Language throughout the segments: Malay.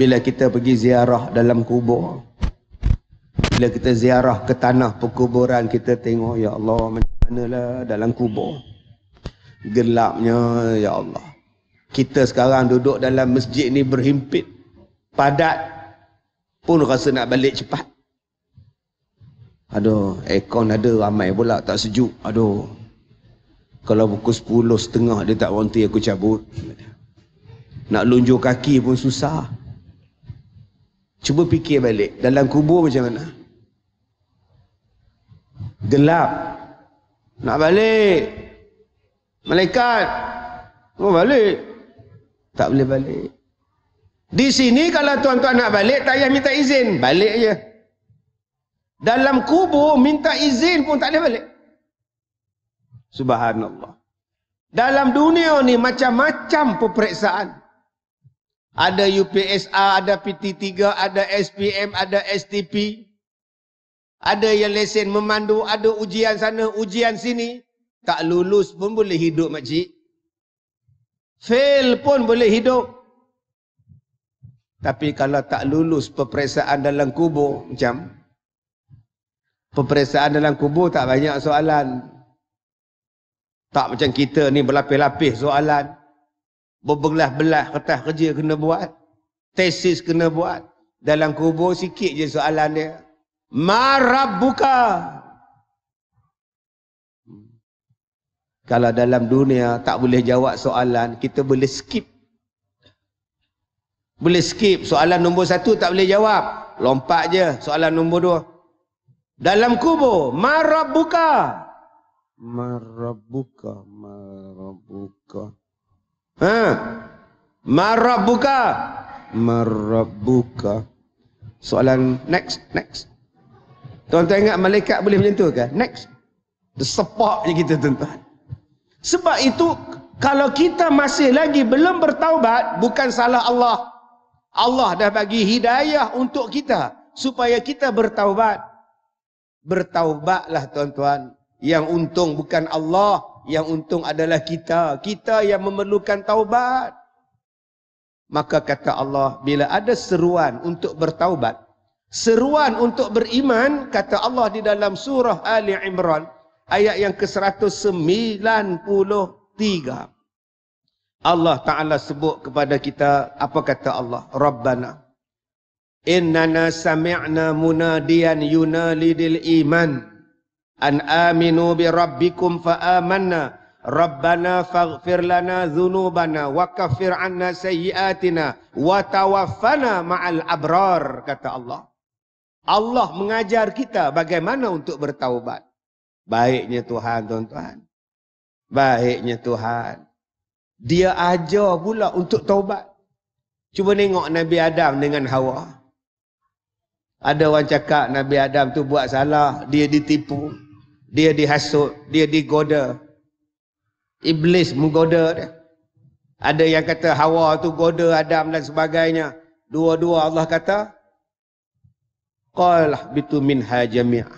bila kita pergi ziarah dalam kubur bila kita ziarah ke tanah perkuburan kita tengok ya Allah macam mana lah dalam kubur gelapnya ya Allah kita sekarang duduk dalam masjid ni berhimpit padat pun rasa nak balik cepat aduh aircon ada ramai pula tak sejuk aduh kalau buku sepuluh setengah dia tak berhenti aku cabut nak lunjur kaki pun susah Cuba fikir balik. Dalam kubur macam mana? Gelap. Nak balik. Malaikat. Oh, balik. Tak boleh balik. Di sini kalau tuan-tuan nak balik, tak payah minta izin. Balik je. Dalam kubur, minta izin pun tak boleh balik. Subhanallah. Dalam dunia ni macam-macam peperiksaan. Ada UPSA, ada PT3, ada SPM, ada STP. Ada yang lesen memandu, ada ujian sana, ujian sini. Tak lulus pun boleh hidup makcik. Fail pun boleh hidup. Tapi kalau tak lulus peperiksaan dalam kubur macam peperiksaan dalam kubur tak banyak soalan. Tak macam kita ni berlapis-lapis soalan berbelah-belah kertas kerja kena buat. Tesis kena buat. Dalam kubur sikit je soalan dia. Marab buka. Kalau dalam dunia tak boleh jawab soalan, kita boleh skip. Boleh skip. Soalan nombor satu tak boleh jawab. Lompat je soalan nombor dua. Dalam kubur, marab buka. Marab buka, marab buka. Ha? Marab buka. Marab buka. Soalan next, next. Tuan-tuan ingat malaikat boleh macam tu ke? Next. Sepak je kita tuan-tuan. Sebab itu, kalau kita masih lagi belum bertaubat, bukan salah Allah. Allah dah bagi hidayah untuk kita. Supaya kita bertaubat. Bertaubatlah tuan-tuan. Yang untung bukan Allah yang untung adalah kita. Kita yang memerlukan taubat. Maka kata Allah, bila ada seruan untuk bertaubat, seruan untuk beriman, kata Allah di dalam surah Ali Imran, ayat yang ke-193. Allah Ta'ala sebut kepada kita, apa kata Allah? Rabbana. Innana sami'na munadiyan yunalidil iman an aminu bi rabbikum fa amanna rabbana faghfir lana dhunubana wa kaffir anna sayyiatina wa tawaffana ma'al abrar kata Allah Allah mengajar kita bagaimana untuk bertaubat baiknya Tuhan tuan-tuan baiknya Tuhan dia ajar pula untuk taubat cuba tengok Nabi Adam dengan Hawa ada orang cakap Nabi Adam tu buat salah, dia ditipu dia dihasut, dia digoda. Iblis menggoda dia. Ada yang kata Hawa tu goda Adam dan sebagainya. Dua-dua Allah kata qala bitu min hajami'a.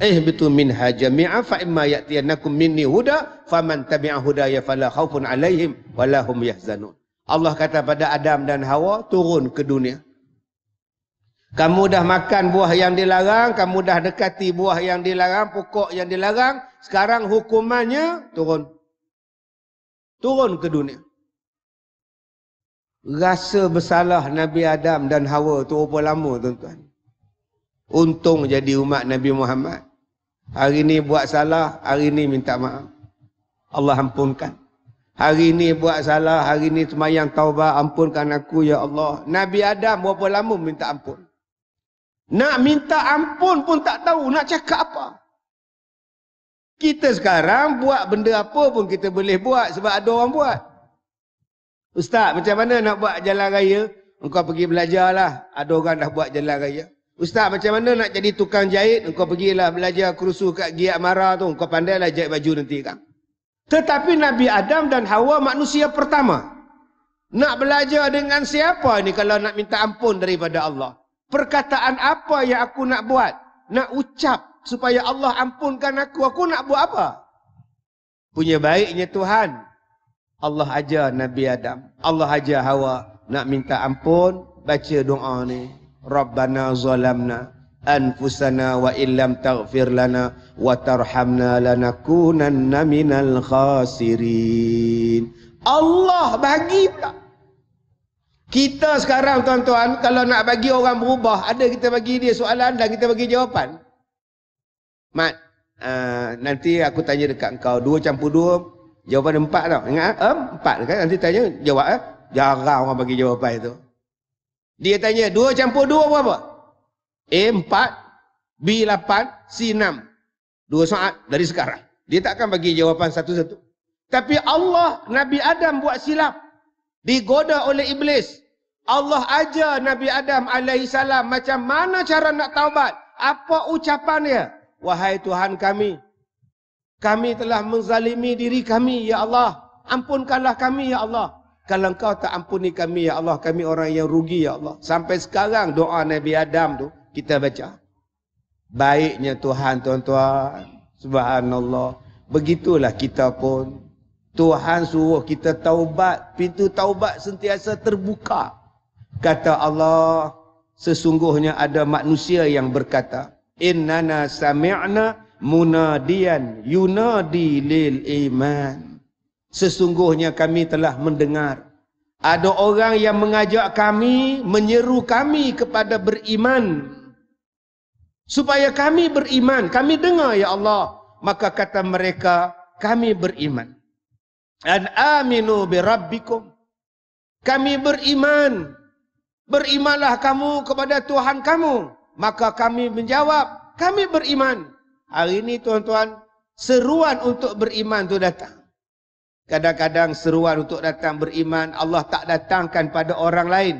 Eh bitu min hajami'a fa imma ya'tiyannakum minni huda faman tabi'a hudaya fala khaufun 'alaihim wala hum yahzanun. Allah kata pada Adam dan Hawa turun ke dunia. Kamu dah makan buah yang dilarang, kamu dah dekati buah yang dilarang, pokok yang dilarang, sekarang hukumannya turun. Turun ke dunia. Rasa bersalah Nabi Adam dan Hawa tu berapa lama tuan-tuan. Untung jadi umat Nabi Muhammad. Hari ini buat salah, hari ini minta maaf. Allah ampunkan. Hari ini buat salah, hari ni semayang taubat, ampunkan aku ya Allah. Nabi Adam berapa lama minta ampun. Nak minta ampun pun tak tahu nak cakap apa. Kita sekarang buat benda apa pun kita boleh buat sebab ada orang buat. Ustaz, macam mana nak buat jalan raya? Engkau pergi belajarlah. Ada orang dah buat jalan raya. Ustaz, macam mana nak jadi tukang jahit? Engkau pergilah belajar kursus kat Giat Mara tu. Engkau pandailah jahit baju nanti kan. Tetapi Nabi Adam dan Hawa manusia pertama. Nak belajar dengan siapa ni kalau nak minta ampun daripada Allah? perkataan apa yang aku nak buat? Nak ucap supaya Allah ampunkan aku. Aku nak buat apa? Punya baiknya Tuhan. Allah ajar Nabi Adam. Allah ajar Hawa nak minta ampun. Baca doa ni. Rabbana zalamna anfusana wa illam taghfir lana wa tarhamna lanakunanna minal khasirin. Allah bagi tak? Kita sekarang tuan-tuan, kalau nak bagi orang berubah, ada kita bagi dia soalan dan kita bagi jawapan. Mat, uh, nanti aku tanya dekat kau. Dua campur dua, jawapan empat tau. Ingat, eh? empat kan? Nanti tanya, jawab eh? Jarang orang bagi jawapan itu. Dia tanya, dua campur dua berapa? A, empat. B, lapan. C, enam. Dua saat dari sekarang. Dia tak akan bagi jawapan satu-satu. Tapi Allah, Nabi Adam buat silap digoda oleh iblis. Allah ajar Nabi Adam alaihi macam mana cara nak taubat? Apa ucapannya? Wahai Tuhan kami, kami telah menzalimi diri kami ya Allah. Ampunkanlah kami ya Allah. Kalau engkau tak ampuni kami ya Allah, kami orang yang rugi ya Allah. Sampai sekarang doa Nabi Adam tu kita baca. Baiknya Tuhan tuan-tuan. Subhanallah. Begitulah kita pun. Tuhan suruh kita taubat, pintu taubat sentiasa terbuka. Kata Allah, sesungguhnya ada manusia yang berkata, "Innana sami'na munadiyan yunadi lil iman." Sesungguhnya kami telah mendengar ada orang yang mengajak kami, menyeru kami kepada beriman. Supaya kami beriman, kami dengar ya Allah. Maka kata mereka, kami beriman. Dan aminu bi kami beriman berimanlah kamu kepada Tuhan kamu maka kami menjawab kami beriman hari ini tuan-tuan seruan untuk beriman tu datang kadang-kadang seruan untuk datang beriman Allah tak datangkan pada orang lain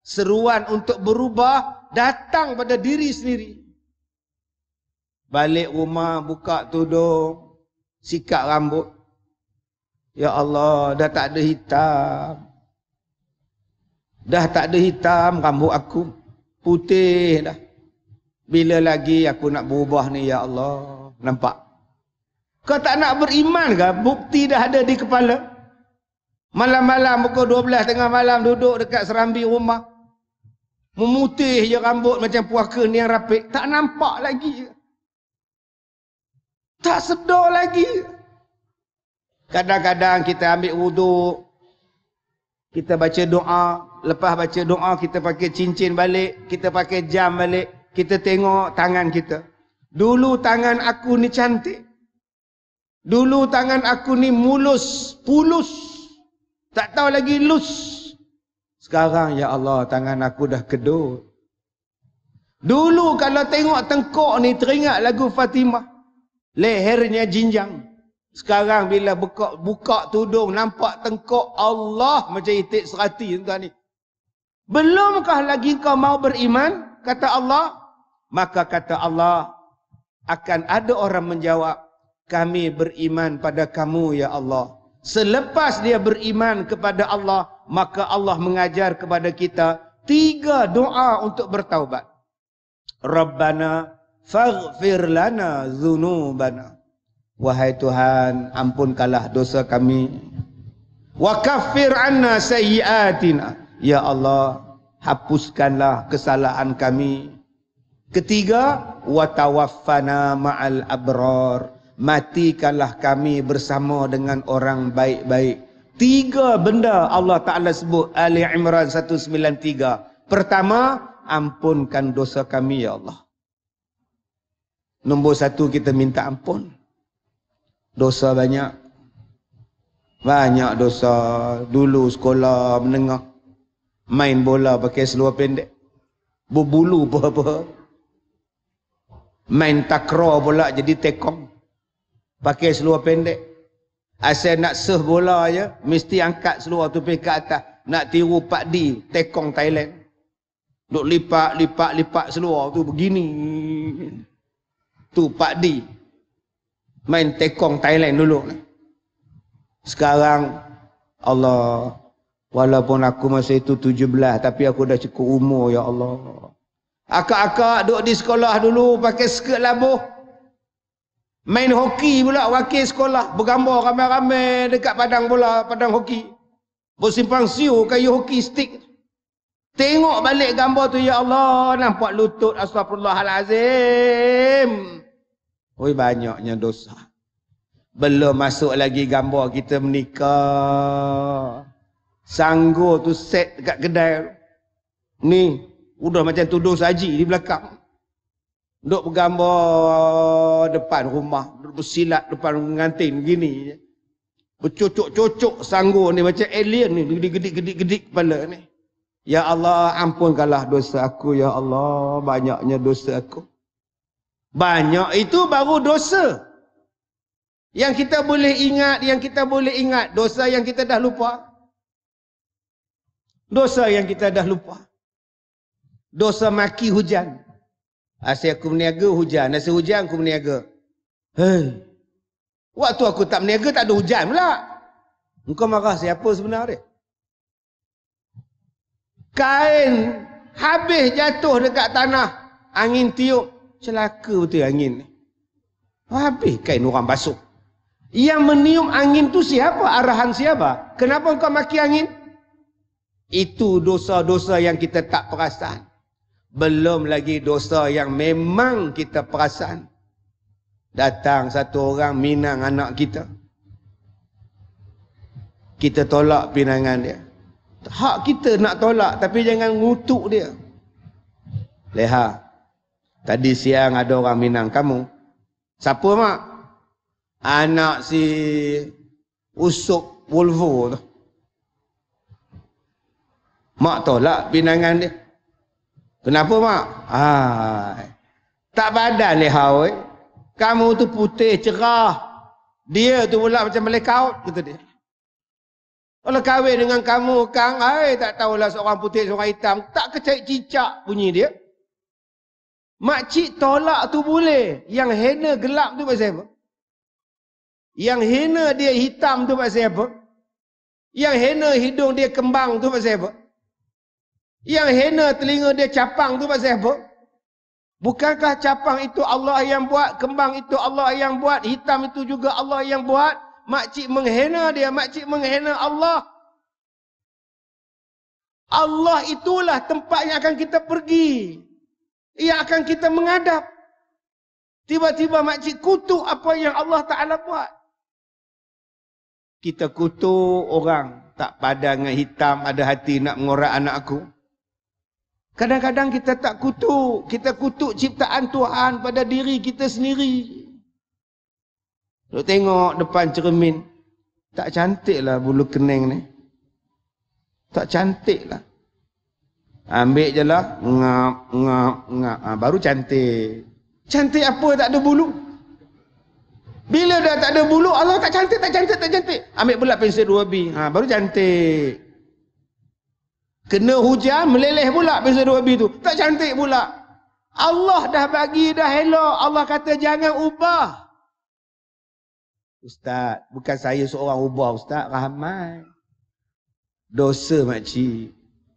seruan untuk berubah datang pada diri sendiri balik rumah buka tudung sikat rambut Ya Allah, dah tak ada hitam. Dah tak ada hitam rambut aku. Putih dah. Bila lagi aku nak berubah ni, Ya Allah. Nampak? Kau tak nak beriman ke? Bukti dah ada di kepala. Malam-malam pukul 12 tengah malam duduk dekat serambi rumah. Memutih je rambut macam puaka ni yang rapik. Tak nampak lagi. Tak sedar lagi. Tak sedar lagi. Kadang-kadang kita ambil wuduk, kita baca doa, lepas baca doa kita pakai cincin balik, kita pakai jam balik, kita tengok tangan kita. Dulu tangan aku ni cantik. Dulu tangan aku ni mulus, pulus. Tak tahu lagi lus. Sekarang ya Allah tangan aku dah kedut. Dulu kalau tengok tengkok ni teringat lagu Fatimah. Lehernya jinjang. Sekarang bila buka, buka tudung, nampak tengkok Allah macam itik serati tuan ni. Belumkah lagi kau mau beriman? Kata Allah. Maka kata Allah, akan ada orang menjawab, kami beriman pada kamu ya Allah. Selepas dia beriman kepada Allah, maka Allah mengajar kepada kita tiga doa untuk bertaubat. Rabbana faghfir lana dhunubana. Wahai Tuhan, ampunkanlah dosa kami. Wa kafir anna sayyiatina. Ya Allah, hapuskanlah kesalahan kami. Ketiga, wa tawaffana ma'al abrar. Matikanlah kami bersama dengan orang baik-baik. Tiga benda Allah Ta'ala sebut Ali Imran 193. Pertama, ampunkan dosa kami ya Allah. Nombor satu kita minta ampun dosa banyak banyak dosa dulu sekolah menengah main bola pakai seluar pendek berbulu apa-apa main takraw pula jadi tekong pakai seluar pendek asal nak serve bola je mesti angkat seluar tu pergi ke atas nak tiru Pak di tekong Thailand duk lipat lipat lipat seluar tu begini tu Pak di main tekong Thailand dulu. Sekarang Allah walaupun aku masa itu 17 tapi aku dah cukup umur ya Allah. Akak-akak duduk di sekolah dulu pakai skirt labuh. Main hoki pula wakil sekolah bergambar ramai-ramai dekat padang bola, padang hoki. Bersimpang siu, kayu hoki stick. Tengok balik gambar tu ya Allah nampak lutut astagfirullahalazim. Oi banyaknya dosa. Belum masuk lagi gambar kita menikah. Sanggur tu set dekat kedai. Ni, udah macam tuduh saji di belakang. Duduk bergambar depan rumah. Duduk bersilat depan pengantin begini. Bercocok-cocok sanggur ni macam alien ni. Gedik-gedik-gedik kepala ni. Ya Allah, ampunkanlah dosa aku. Ya Allah, banyaknya dosa aku. Banyak itu baru dosa. Yang kita boleh ingat, yang kita boleh ingat. Dosa yang kita dah lupa. Dosa yang kita dah lupa. Dosa maki hujan. Asyik aku meniaga hujan. Asyik hujan aku meniaga. Hei. Waktu aku tak meniaga tak ada hujan pula. Engkau marah siapa sebenarnya? Kain habis jatuh dekat tanah. Angin tiup celaka betul angin ni. Oh, Habis kain orang basuh. Yang meniup angin tu siapa? Arahan siapa? Kenapa kau maki angin? Itu dosa-dosa yang kita tak perasan. Belum lagi dosa yang memang kita perasan. Datang satu orang minang anak kita. Kita tolak pinangan dia. Hak kita nak tolak tapi jangan ngutuk dia. Leha. Tadi siang ada orang minang kamu. Siapa mak? Anak si Usuk Volvo tu. Mak tolak pinangan dia. Kenapa mak? Ah. Tak badan leh hau Kamu tu putih cerah. Dia tu pula macam melekaut kata dia. Kalau kahwin dengan kamu, Kang, ai tak tahulah seorang putih, seorang hitam. Tak kecik cicak bunyi dia. Makcik tolak tu boleh. Yang hina gelap tu pasal apa? Yang hina dia hitam tu pasal apa? Yang hina hidung dia kembang tu pasal apa? Yang hina telinga dia capang tu pasal apa? Bukankah capang itu Allah yang buat, kembang itu Allah yang buat, hitam itu juga Allah yang buat? Makcik menghena dia, makcik menghena Allah. Allah itulah tempat yang akan kita pergi ia akan kita mengadap. Tiba-tiba makcik kutuk apa yang Allah Ta'ala buat. Kita kutuk orang tak pada dengan hitam ada hati nak mengorak anak aku. Kadang-kadang kita tak kutuk. Kita kutuk ciptaan Tuhan pada diri kita sendiri. Duk tengok depan cermin. Tak cantiklah bulu kening ni. Tak cantiklah. Ambil je lah. Ngap, ngap, ngap. Ha, ah, baru cantik. Cantik apa tak ada bulu? Bila dah tak ada bulu, Allah tak cantik, tak cantik, tak cantik. Ambil pula pensel 2B. Ha, ah, baru cantik. Kena hujan, meleleh pula pensel 2B tu. Tak cantik pula. Allah dah bagi, dah hello Allah kata jangan ubah. Ustaz, bukan saya seorang ubah Ustaz. Rahmat. Dosa makcik.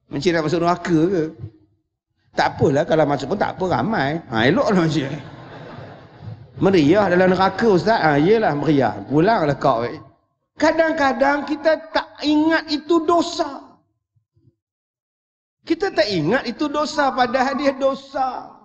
Macam nak masuk neraka ke? Tak apalah kalau masuk pun tak apa ramai. Ha eloklah macam. Meriah dalam neraka ustaz. Ha iyalah meriah. Pulanglah kau. Eh. Kadang-kadang kita tak ingat itu dosa. Kita tak ingat itu dosa padahal dia dosa.